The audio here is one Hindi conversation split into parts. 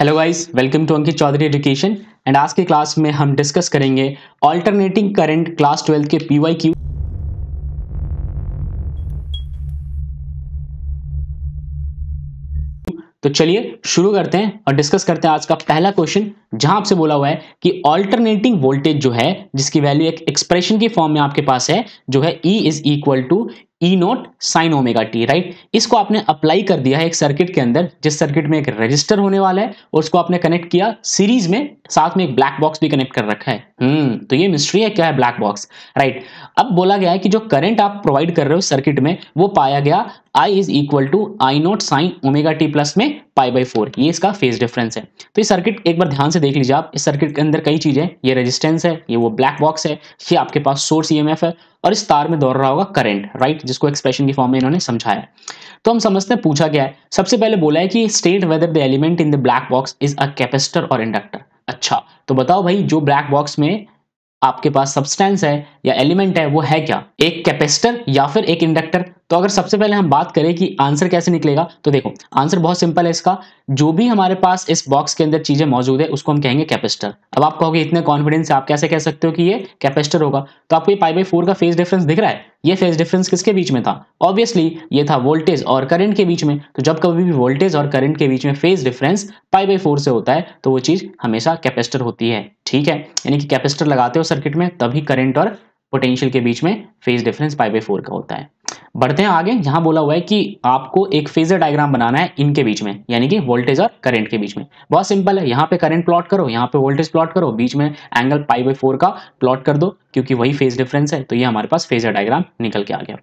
Hello guys welcome to Ankit Chaudhary education and आज के क्लास में हम डिस्कस करेंगे अल्टरनेटिंग करंट क्लास ट्वेल्थ के पीवाईक्यू तो चलिए शुरू करते हैं और डिस्कस करते हैं आज का पहला क्वेश्चन जहां आपसे बोला हुआ है कि अल्टरनेटिंग वोल्टेज जो है जिसकी वैल्यू एक एक्सप्रेशन की फॉर्म में आपके पास है जो है E is equal to E naught sine omega T right इसको आपने अप्लाई कर दिया है एक सर्किट के अंदर जिस सर्किट में एक रजिस्टर होने वाला है और उसको आपने कनेक्ट किया सीरीज में साथ में एक ब्लैक बॉक्स भी कनेक्ट कर रखा है हम्म तो ये मिस्ट्री है क्या है ब्लैक बॉक्स राइट अब बोला गया है कि जो करंट आप प्रोवाइड कर रहे हो सर्किट में वो पाया गया I is equal to I naught sine omega T plus में पाई बाई फोर ये इसका फेज डिफरेंस है तो ये सर्किट एक बार ध्यान से देख लीजिए आप इस सर्किट के अंदर कई चीज़ें ये रेजिस्टेंस है ये वो ब्लैक बॉक्स है ये आपके पास सोर्स ई है और इस तार में दौड़ रहा होगा करंट राइट जिसको एक्सप्रेशन की फॉर्म में इन्होंने समझाया तो हम समझते हैं पूछा गया है सबसे पहले बोला है कि state whether the element in the black box is a capacitor और इंडक्टर अच्छा तो बताओ भाई जो ब्लैक बॉक्स में आपके पास सब्सटेंस है या एलिमेंट है वो है क्या एक कैपेसिटर या फिर एक इंडक्टर तो अगर सबसे पहले हम बात करें कि आंसर कैसे निकलेगा तो देखो आंसर बहुत सिंपल है इसका जो भी हमारे पास इस बॉक्स के अंदर चीजें मौजूद है उसको हम कहेंगे कैपेसिटर अब आप कहोगे इतने कॉन्फिडेंस आप कैसे कह सकते हो कि ये कैपेसिटर होगा तो आपको ये पाई बाई फोर का फेस डिफरेंस दिख रहा है ये फेज डिफरेंस किसके बीच में था ऑब्वियसली ये था वोल्टेज और करंट के बीच में तो जब कभी भी वोल्टेज और करंट के बीच में phase difference pi by four से होता है तो वो चीज हमेशा कैपेसिटर होती है ठीक है यानी कि कैपेसिटर लगाते हो सर्किट में तभी करंट और पोटेंशियल के बीच में phase difference pi by four का होता है बढ़ते हैं आगे जहां बोला हुआ है कि आपको एक फेजर डायग्राम बनाना है इनके बीच में यानी कि वोल्टेज और करंट के बीच में बहुत सिंपल है यहाँ पे करंट प्लॉट करो यहाँ पे वोल्टेज प्लॉट करो बीच में एंगल पाई बाई फोर का प्लॉट कर दो क्योंकि वही फेज डिफरेंस है तो ये हमारे पास फेजर डायग्राम निकल के आ गया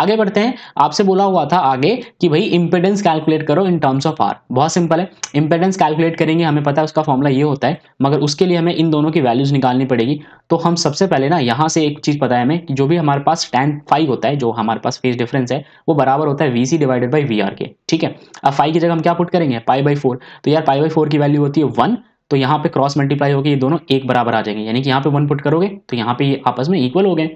आगे बढ़ते हैं आपसे बोला हुआ था आगे कि भाई इंपेडेंस कैलकुलेट करो इन टर्म्स ऑफ आर बहुत सिंपल है इंपेडेंस कैलकुलेट करेंगे हमें पता है उसका फॉर्मुला ये होता है मगर उसके लिए हमें इन दोनों की वैल्यूज निकालनी पड़ेगी तो हम सबसे पहले ना यहाँ से एक चीज़ पता है हमें जो भी हमारे पास टेन फाइव होता है जो हमारे पास फेज वोल्टेज डिफरेंस है वो बराबर होता है V C divided by V के ठीक है अब फाइव की जगह हम क्या पुट करेंगे पाई बाई फोर तो यार पाई बाई फोर की वैल्यू होती है वन तो यहाँ पे क्रॉस मल्टीप्लाई होगी ये दोनों एक बराबर आ जाएंगे यानी कि यहाँ पे वन पुट करोगे तो यहाँ पे ये आपस में इक्वल हो गए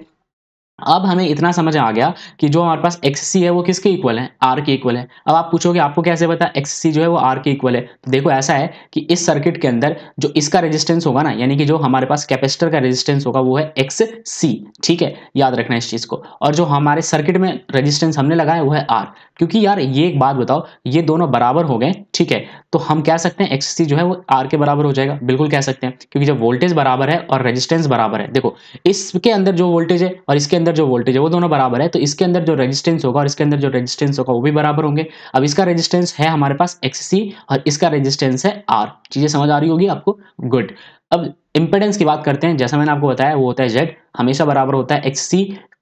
अब हमें इतना समझ आ गया कि जो हमारे पास एक्स सी है वो किसके इक्वल है आर के इक्वल है अब आप पूछोगे आपको कैसे पता एक्स सी जो है वो आर के इक्वल है तो देखो ऐसा है कि इस सर्किट के अंदर जो इसका रेजिस्टेंस होगा ना यानी कि जो हमारे पास कैपेसिटर का रेजिस्टेंस होगा वो है एक्स सी ठीक है याद रखना इस चीज़ को और जो हमारे सर्किट में रजिस्टेंस हमने लगाया वो है आर क्योंकि यार ये एक बात बताओ ये दोनों बराबर हो गए ठीक है तो हम कह सकते हैं एक्स सी जो है वो आर के बराबर हो जाएगा बिल्कुल कह सकते हैं क्योंकि जब वोल्टेज बराबर है और रजिस्टेंस बराबर है देखो इसके अंदर जो वोल्टेज है और इसके अंदर अंदर जो वोल्टेज है वो दोनों बराबर है तो इसके अंदर जो रेजिस्टेंस होगा और इसके अंदर जो रेजिस्टेंस होगा वो भी बराबर होंगे अब इसका रेजिस्टेंस है हमारे पास एक्स और इसका रेजिस्टेंस है आर चीज़ें समझ आ रही होगी आपको गुड अब इंपेडेंस की बात करते हैं जैसा मैंने आपको बताया वो होता है जेड हमेशा बराबर होता है एक्स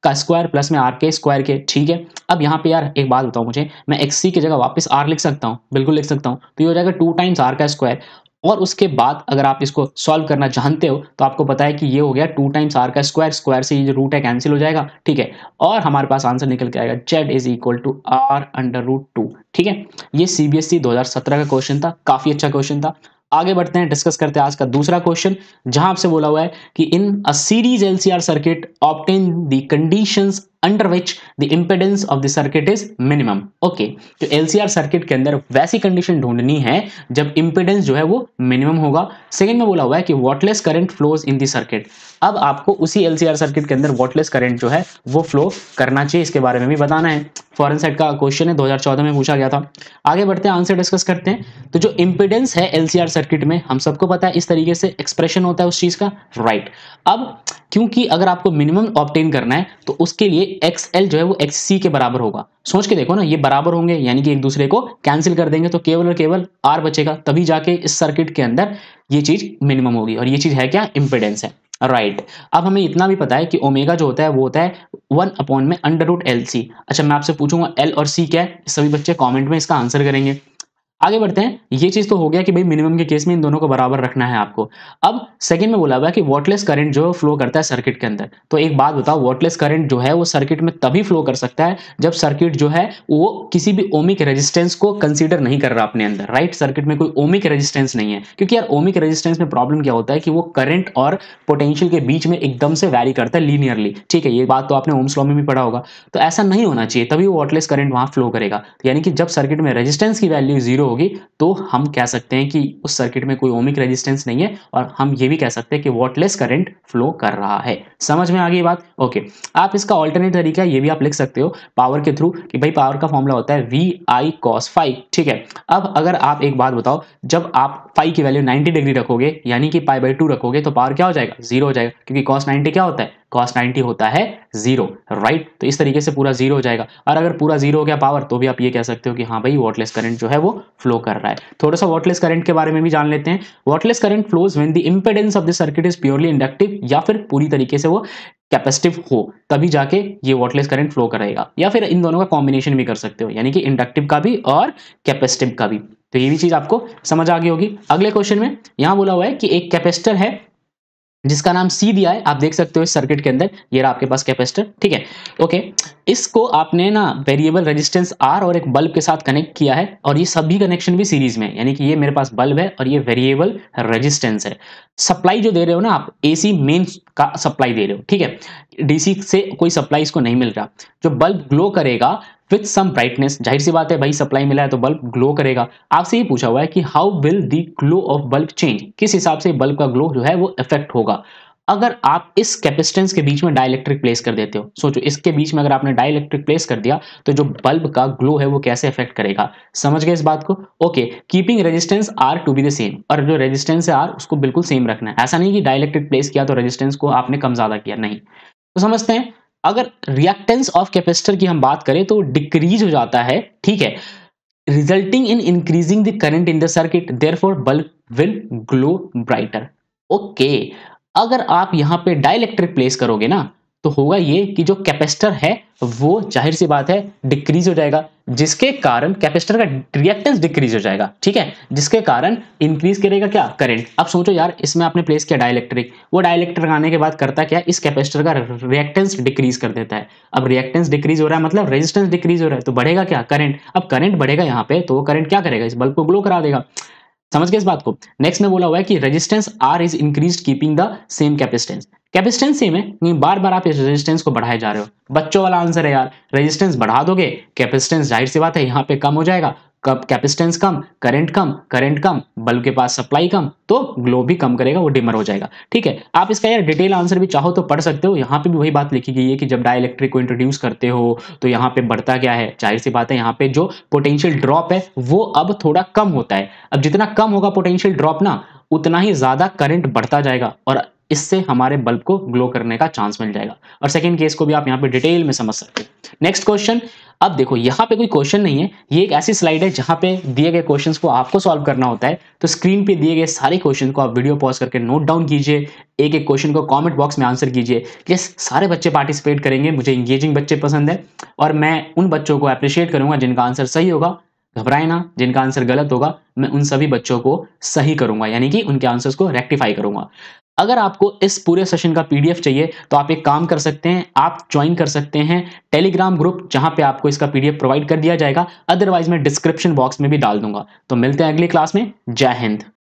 का स्क्वायर प्लस में आर के स्क्वायर के ठीक है अब यहाँ पे यार एक बात बताओ मुझे मैं एक्स सी की जगह वापस आर लिख सकता हूँ बिल्कुल लिख सकता हूँ तो ये हो जाएगा टू टाइम्स आर का स्क्वायर और उसके बाद अगर आप इसको सॉल्व करना चाहते हो तो आपको पता है कि ये हो गया टू टाइम्स आर का स्क्वायर स्क्वायर से ये जो रूट है कैंसिल हो जाएगा ठीक है और हमारे पास आंसर निकल के आएगा Z is equal to R under root two ठीक है ये e सीबीएसई 2017 का क्वेश्चन था काफी अच्छा क्वेश्चन था आगे बढ़ते हैं डिस्कस करते हैं आज का दूसरा क्वेश्चन जहां आपसे बोला हुआ है कि in a series LCR circuit obtain the conditions under which the impedance of the circuit is minimum okay तो एलसीआर सर्किट के अंदर वैसी कंडीशन ढूंढनी है जब इम्पेडेंस जो है वो मिनिमम होगा सेकेंड में बोला हुआ है कि wattless current flows in the circuit अब आपको उसी एलसीआर सर्किट के अंदर वॉटलेस करंट जो है वो फ्लो करना चाहिए इसके बारे में भी बताना है फॉरन सेट का क्वेश्चन है 2014 में पूछा गया था आगे बढ़ते हैं आंसर डिस्कस करते हैं तो जो इम्पिडेंस है एलसीआर सर्किट में हम सबको पता है इस तरीके से एक्सप्रेशन होता है उस चीज़ का राइट right. अब क्योंकि अगर आपको मिनिमम ऑप्टेन करना है तो उसके लिए एक्स एल जो है वो एक्स सी के बराबर होगा सोच के देखो ना ये बराबर होंगे यानी कि एक दूसरे को कैंसिल कर देंगे तो केवल और केवल आर बचेगा तभी जाके इस सर्किट के अंदर ये चीज मिनिमम होगी और ये चीज है क्या इंपेडेंस है राइट right. अब हमें इतना भी पता है कि ओमेगा जो होता है वो होता है वन अपॉन में अंडर रूट एल सी अच्छा मैं आपसे पूछूंगा एल और सी क्या है सभी बच्चे कमेंट में इसका आंसर करेंगे आगे बढ़ते हैं ये चीज़ तो हो गया कि भाई मिनिमम के केस में इन दोनों को बराबर रखना है आपको अब सेकंड में बोला हुआ कि वॉटलेस करंट जो है फ्लो करता है सर्किट के अंदर तो एक बात बताओ वॉटलेस करंट जो है वो सर्किट में तभी फ्लो कर सकता है जब सर्किट जो है वो किसी भी ओमिक रेजिस्टेंस को कंसिडर नहीं कर रहा अपने अंदर राइट सर्किट में कोई ओमिक रेजिस्टेंस नहीं है क्योंकि यार ओमिक रेजिस्टेंस में प्रॉब्लम क्या होता है कि वो करंट और पोटेंशियल के बीच में एकदम से वैरी करता है लीनियरली ठीक है ये बात तो आपने ओम्स लॉ में भी पढ़ा होगा तो ऐसा नहीं होना चाहिए तभी वो वॉटलेस करंट वहां फ्लो करेगा यानी कि जब सर्किट में रजिस्टेंस की वैल्यू जीरो होगी तो हम कह सकते हैं कि उस सर्किट में कोई ओमिक रेजिस्टेंस नहीं है और हम ये भी कह सकते हैं कि वॉटलेस करंट फ्लो कर रहा है समझ में आ गई बात ओके आप इसका ऑल्टरनेट तरीका ये भी आप लिख सकते हो पावर के थ्रू कि भाई पावर का फॉर्मूला होता है वी आई कॉस फाइव ठीक है अब अगर आप एक बात बताओ जब आप फाइव की वैल्यू नाइन्टी डिग्री रखोगे यानी कि पाई बाई टू रखोगे तो पावर क्या हो जाएगा जीरो हो जाएगा क्योंकि कॉस नाइन्टी क्या होता है कॉस 90 होता है जीरो राइट तो इस तरीके से पूरा जीरो हो जाएगा और अगर पूरा जीरो हो गया पावर तो भी आप ये कह सकते हो कि हाँ भाई वॉटलेस करंट जो है वो फ्लो कर रहा है थोड़ा सा वॉटलेस करंट के बारे में भी जान लेते हैं wattless current flows when the impedance of the circuit is purely inductive या फिर पूरी तरीके से वो कैपेसिटिव हो तभी जाके ये वॉटलेस करंट फ्लो करेगा या फिर इन दोनों का कॉम्बिनेशन भी कर सकते हो यानी कि इंडक्टिव का भी और कैपेसिटिव का भी तो ये भी चीज़ आपको समझ आ गई होगी अगले क्वेश्चन में यहां बोला हुआ है कि एक कैपेसिटर है जिसका नाम सी दिया है आप देख सकते हो इस सर्किट के अंदर ये रहा आपके पास कैपेसिटर ठीक है ओके इसको आपने ना वेरिएबल रेजिस्टेंस आर और एक बल्ब के साथ कनेक्ट किया है और ये सभी कनेक्शन भी सीरीज में यानी कि ये मेरे पास बल्ब है और ये वेरिएबल रेजिस्टेंस है सप्लाई जो दे रहे हो ना आप एसी मेन का सप्लाई दे रहे हो ठीक है डीसी से कोई सप्लाई इसको नहीं मिल रहा जो बल्ब ग्लो करेगा विथ सम ब्राइटनेस जाहिर सी बात है भाई सप्लाई मिला है तो बल्ब ग्लो करेगा आपसे ये पूछा हुआ है कि how will the glow of bulb change किस हिसाब से बल्ब का ग्लो जो है वो इफेक्ट होगा अगर आप इस कैपेसिटेंस के बीच में डाइलेक्ट्रिक प्लेस कर देते हो सोचो इसके बीच में अगर आपने डाइलेक्ट्रिक प्लेस कर दिया तो जो बल्ब का ग्लो है वो कैसे इफेक्ट करेगा समझ गए इस बात को okay keeping resistance R to be the same और जो रेजिस्टेंस है आर उसको बिल्कुल सेम रखना है ऐसा नहीं कि डाइलेक्ट्रिक प्लेस किया तो रेजिस्टेंस को आपने कम ज़्यादा किया नहीं तो समझते हैं अगर रिएक्टेंस ऑफ कैपेसिटर की हम बात करें तो डिक्रीज हो जाता है ठीक है resulting in increasing the current in the circuit therefore bulb will glow brighter okay अगर आप यहां पे डायलेक्ट्रिक प्लेस करोगे ना तो होगा ये कि जो कैपेसिटर है वो जाहिर सी बात है डिक्रीज हो जाएगा जिसके कारण कैपेसिटर का रिएक्टेंस डिक्रीज हो जाएगा ठीक है जिसके कारण इंक्रीज करेगा क्या करंट अब सोचो यार इसमें आपने प्लेस किया डायलेक्ट्रिक वो डायलैक्ट्रिक आने के बाद करता क्या इस कैपेसिटर का रिएक्टेंस डिक्रीज कर देता है अब रिएक्टेंस डिक्रीज हो रहा है मतलब रेजिस्टेंस डिक्रीज हो रहा है तो बढ़ेगा क्या करंट अब करंट बढ़ेगा यहाँ पे तो करंट क्या करेगा इस बल्ब को ग्लो करा देगा समझ गए इस बात को नेक्स्ट में बोला हुआ है कि resistance R is increase keeping the same capacitance capacitance same है लेकिन बार बार आप इस रेजिस्टेंस को बढ़ाए जा रहे हो बच्चों वाला आंसर है यार रेजिस्टेंस बढ़ा दोगे कैपेसिटेंस जाहिर सी बात है यहाँ पे कम हो जाएगा कब कैपेसिटेंस कम करंट कम करंट कम बल्ब के पास सप्लाई कम तो ग्लो भी कम करेगा वो डिमर हो जाएगा ठीक है आप इसका यार डिटेल आंसर भी चाहो तो पढ़ सकते हो यहाँ पे भी वही बात लिखी गई है कि जब इलेक्ट्रिक को इंट्रोड्यूस करते हो तो यहाँ पे बढ़ता क्या है जाहिर सी बात है यहाँ पे जो पोटेंशियल ड्रॉप है वो अब थोड़ा कम होता है अब जितना कम होगा पोटेंशियल ड्रॉप ना उतना ही ज़्यादा करंट बढ़ता जाएगा और इससे हमारे बल्ब को ग्लो करने का चांस मिल जाएगा और सेकंड केस को भी आप यहाँ पे डिटेल में समझ सकते हैं नेक्स्ट क्वेश्चन अब देखो यहाँ पे कोई क्वेश्चन नहीं है ये एक ऐसी स्लाइड है जहां पे दिए गए क्वेश्चंस को आपको सॉल्व करना होता है तो स्क्रीन पे दिए गए सारे क्वेश्चन को आप वीडियो पॉज करके नोट डाउन कीजिए एक एक क्वेश्चन को कॉमेंट बॉक्स में आंसर कीजिए यस सारे बच्चे पार्टिसिपेट करेंगे मुझे इंगेजिंग बच्चे पसंद है और मैं उन बच्चों को अप्रिशिएट करूंगा जिनका आंसर सही होगा घबराए ना जिनका आंसर गलत होगा मैं उन सभी बच्चों को सही करूंगा यानी कि उनके आंसर्स को रेक्टिफाई करूंगा अगर आपको इस पूरे सेशन का पीडीएफ चाहिए तो आप एक काम कर सकते हैं आप ज्वाइन कर सकते हैं टेलीग्राम ग्रुप जहां पे आपको इसका पीडीएफ प्रोवाइड कर दिया जाएगा अदरवाइज मैं डिस्क्रिप्शन बॉक्स में भी डाल दूंगा तो मिलते हैं अगली क्लास में जय हिंद